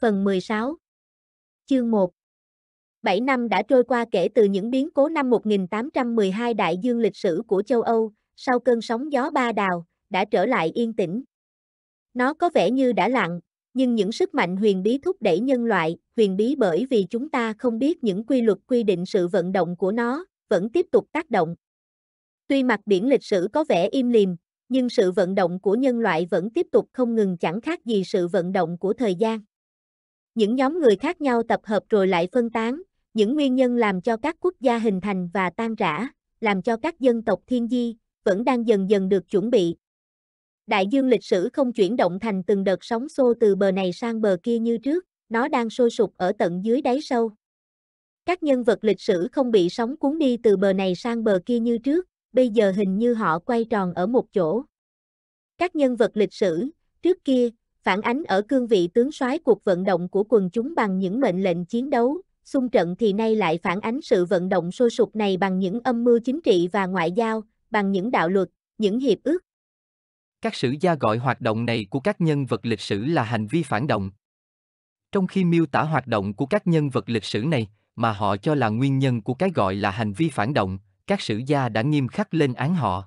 Phần 16 Chương 1 7 năm đã trôi qua kể từ những biến cố năm 1812 đại dương lịch sử của châu Âu, sau cơn sóng gió ba đào, đã trở lại yên tĩnh. Nó có vẻ như đã lặng, nhưng những sức mạnh huyền bí thúc đẩy nhân loại, huyền bí bởi vì chúng ta không biết những quy luật quy định sự vận động của nó, vẫn tiếp tục tác động. Tuy mặt biển lịch sử có vẻ im lìm, nhưng sự vận động của nhân loại vẫn tiếp tục không ngừng chẳng khác gì sự vận động của thời gian. Những nhóm người khác nhau tập hợp rồi lại phân tán, những nguyên nhân làm cho các quốc gia hình thành và tan rã, làm cho các dân tộc thiên di, vẫn đang dần dần được chuẩn bị. Đại dương lịch sử không chuyển động thành từng đợt sóng xô từ bờ này sang bờ kia như trước, nó đang sôi sục ở tận dưới đáy sâu. Các nhân vật lịch sử không bị sóng cuốn đi từ bờ này sang bờ kia như trước, bây giờ hình như họ quay tròn ở một chỗ. Các nhân vật lịch sử, trước kia, phản ánh ở cương vị tướng soái cuộc vận động của quần chúng bằng những mệnh lệnh chiến đấu, xung trận thì nay lại phản ánh sự vận động sôi sục này bằng những âm mưu chính trị và ngoại giao, bằng những đạo luật, những hiệp ước. Các sử gia gọi hoạt động này của các nhân vật lịch sử là hành vi phản động. Trong khi miêu tả hoạt động của các nhân vật lịch sử này, mà họ cho là nguyên nhân của cái gọi là hành vi phản động, các sử gia đã nghiêm khắc lên án họ.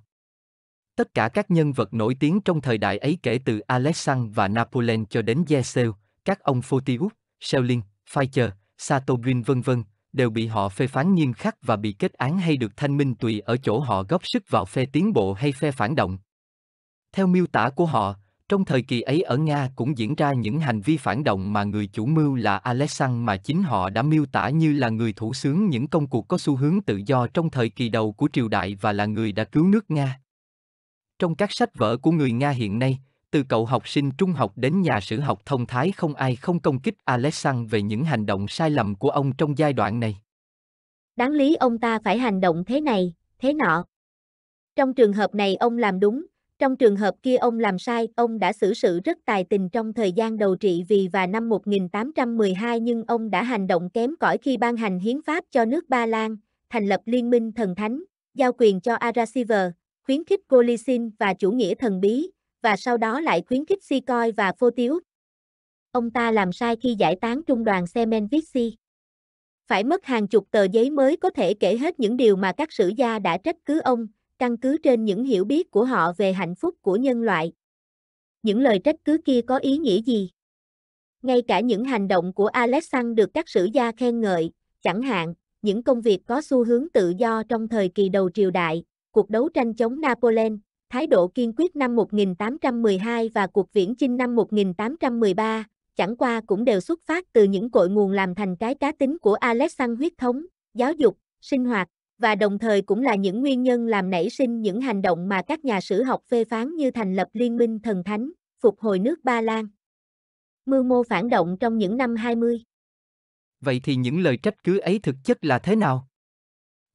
Tất cả các nhân vật nổi tiếng trong thời đại ấy kể từ Alexander và Napoleon cho đến Yesel, các ông Photius, Schelling, Feicher, Satobin v v đều bị họ phê phán nghiêm khắc và bị kết án hay được thanh minh tùy ở chỗ họ góp sức vào phe tiến bộ hay phe phản động. Theo miêu tả của họ, trong thời kỳ ấy ở Nga cũng diễn ra những hành vi phản động mà người chủ mưu là Alexander mà chính họ đã miêu tả như là người thủ xướng những công cuộc có xu hướng tự do trong thời kỳ đầu của triều đại và là người đã cứu nước Nga. Trong các sách vở của người Nga hiện nay, từ cậu học sinh trung học đến nhà sử học thông thái không ai không công kích Alexander về những hành động sai lầm của ông trong giai đoạn này. Đáng lý ông ta phải hành động thế này, thế nọ. Trong trường hợp này ông làm đúng, trong trường hợp kia ông làm sai, ông đã xử sự rất tài tình trong thời gian đầu trị vì và năm 1812 nhưng ông đã hành động kém cỏi khi ban hành hiến pháp cho nước Ba Lan, thành lập liên minh thần thánh, giao quyền cho Arasiver, khuyến khích Colicin và chủ nghĩa thần bí, và sau đó lại khuyến khích Sikoi và Phô Tiếu. Ông ta làm sai khi giải tán trung đoàn Semenvitsi. Phải mất hàng chục tờ giấy mới có thể kể hết những điều mà các sử gia đã trách cứ ông, căn cứ trên những hiểu biết của họ về hạnh phúc của nhân loại. Những lời trách cứ kia có ý nghĩa gì? Ngay cả những hành động của Alexander được các sử gia khen ngợi, chẳng hạn, những công việc có xu hướng tự do trong thời kỳ đầu triều đại, cuộc đấu tranh chống Napoleon, thái độ kiên quyết năm 1812 và cuộc viễn chinh năm 1813, chẳng qua cũng đều xuất phát từ những cội nguồn làm thành cái cá tính của Alexander huyết thống, giáo dục, sinh hoạt, và đồng thời cũng là những nguyên nhân làm nảy sinh những hành động mà các nhà sử học phê phán như thành lập liên minh thần thánh, phục hồi nước Ba Lan. Mưu mô phản động trong những năm 20. Vậy thì những lời trách cứ ấy thực chất là thế nào?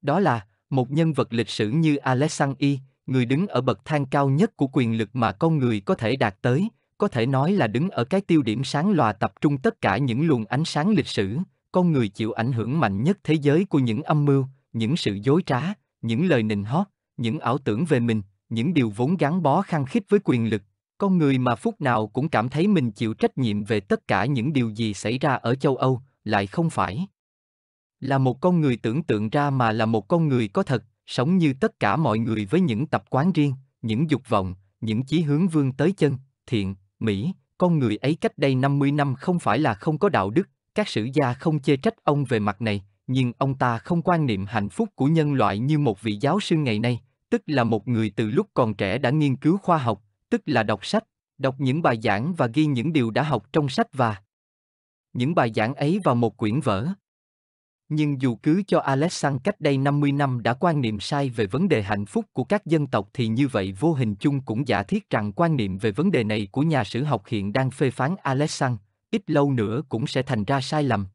Đó là, một nhân vật lịch sử như Alexander, người đứng ở bậc thang cao nhất của quyền lực mà con người có thể đạt tới, có thể nói là đứng ở cái tiêu điểm sáng lòa tập trung tất cả những luồng ánh sáng lịch sử, con người chịu ảnh hưởng mạnh nhất thế giới của những âm mưu, những sự dối trá, những lời nịnh hót, những ảo tưởng về mình, những điều vốn gắn bó khăng khít với quyền lực. Con người mà phút nào cũng cảm thấy mình chịu trách nhiệm về tất cả những điều gì xảy ra ở châu Âu, lại không phải là một con người tưởng tượng ra mà là một con người có thật sống như tất cả mọi người với những tập quán riêng những dục vọng những chí hướng vương tới chân thiện mỹ con người ấy cách đây 50 năm không phải là không có đạo đức các sử gia không chê trách ông về mặt này nhưng ông ta không quan niệm hạnh phúc của nhân loại như một vị giáo sư ngày nay tức là một người từ lúc còn trẻ đã nghiên cứu khoa học tức là đọc sách đọc những bài giảng và ghi những điều đã học trong sách và những bài giảng ấy vào một quyển vở nhưng dù cứ cho Alexander cách đây 50 năm đã quan niệm sai về vấn đề hạnh phúc của các dân tộc thì như vậy vô hình chung cũng giả thiết rằng quan niệm về vấn đề này của nhà sử học hiện đang phê phán Alexander, ít lâu nữa cũng sẽ thành ra sai lầm.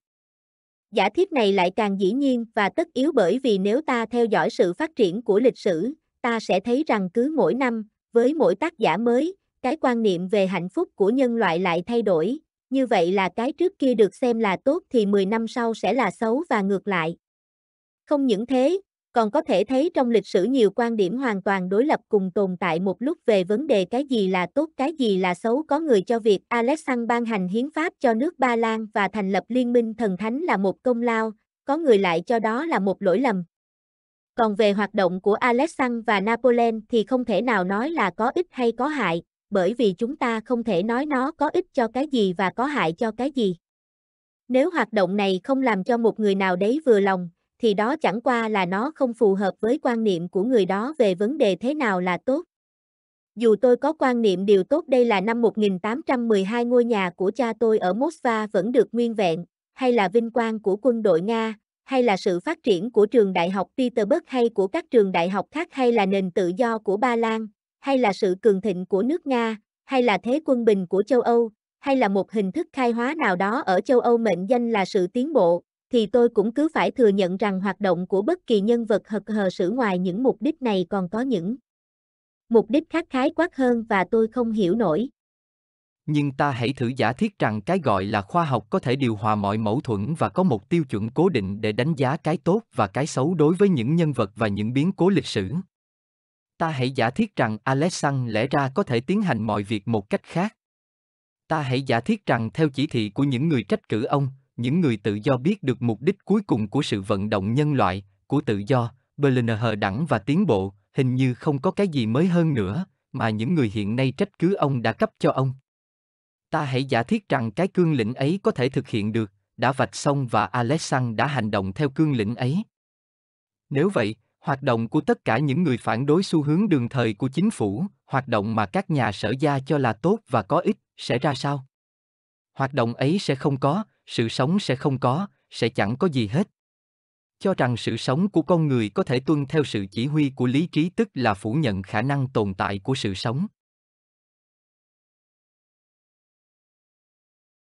Giả thiết này lại càng dĩ nhiên và tất yếu bởi vì nếu ta theo dõi sự phát triển của lịch sử, ta sẽ thấy rằng cứ mỗi năm, với mỗi tác giả mới, cái quan niệm về hạnh phúc của nhân loại lại thay đổi, như vậy là cái trước kia được xem là tốt thì 10 năm sau sẽ là xấu và ngược lại. Không những thế, còn có thể thấy trong lịch sử nhiều quan điểm hoàn toàn đối lập cùng tồn tại một lúc về vấn đề cái gì là tốt cái gì là xấu có người cho việc Alexander ban hành hiến pháp cho nước Ba Lan và thành lập liên minh thần thánh là một công lao, có người lại cho đó là một lỗi lầm. Còn về hoạt động của Alexander và Napoleon thì không thể nào nói là có ích hay có hại, bởi vì chúng ta không thể nói nó có ích cho cái gì và có hại cho cái gì. Nếu hoạt động này không làm cho một người nào đấy vừa lòng, thì đó chẳng qua là nó không phù hợp với quan niệm của người đó về vấn đề thế nào là tốt. Dù tôi có quan niệm điều tốt đây là năm 1812 ngôi nhà của cha tôi ở Moskva vẫn được nguyên vẹn, hay là vinh quang của quân đội Nga, hay là sự phát triển của trường đại học Petersburg hay của các trường đại học khác hay là nền tự do của Ba Lan, hay là sự cường thịnh của nước Nga, hay là thế quân bình của châu Âu, hay là một hình thức khai hóa nào đó ở châu Âu mệnh danh là sự tiến bộ, thì tôi cũng cứ phải thừa nhận rằng hoạt động của bất kỳ nhân vật hợp hờ sử ngoài những mục đích này còn có những mục đích khác khái quát hơn và tôi không hiểu nổi. Nhưng ta hãy thử giả thiết rằng cái gọi là khoa học có thể điều hòa mọi mâu thuẫn và có một tiêu chuẩn cố định để đánh giá cái tốt và cái xấu đối với những nhân vật và những biến cố lịch sử. Ta hãy giả thiết rằng Alexander lẽ ra có thể tiến hành mọi việc một cách khác. Ta hãy giả thiết rằng theo chỉ thị của những người trách cử ông, những người tự do biết được mục đích cuối cùng của sự vận động nhân loại, của tự do, Berliner đẳng và tiến bộ, hình như không có cái gì mới hơn nữa, mà những người hiện nay trách cứ ông đã cấp cho ông. Ta hãy giả thiết rằng cái cương lĩnh ấy có thể thực hiện được, đã vạch xong và Alexander đã hành động theo cương lĩnh ấy. Nếu vậy, hoạt động của tất cả những người phản đối xu hướng đường thời của chính phủ hoạt động mà các nhà sở gia cho là tốt và có ích sẽ ra sao hoạt động ấy sẽ không có sự sống sẽ không có sẽ chẳng có gì hết cho rằng sự sống của con người có thể tuân theo sự chỉ huy của lý trí tức là phủ nhận khả năng tồn tại của sự sống